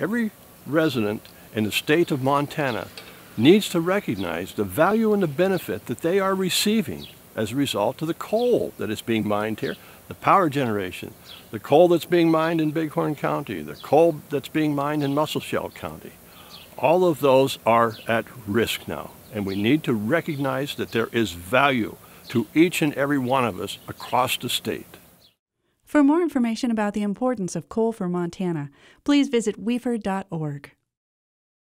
every resident in the state of Montana needs to recognize the value and the benefit that they are receiving as a result of the coal that is being mined here, the power generation, the coal that's being mined in Bighorn County, the coal that's being mined in Musselshell County. All of those are at risk now, and we need to recognize that there is value to each and every one of us across the state. For more information about the importance of coal for Montana, please visit weaver.org.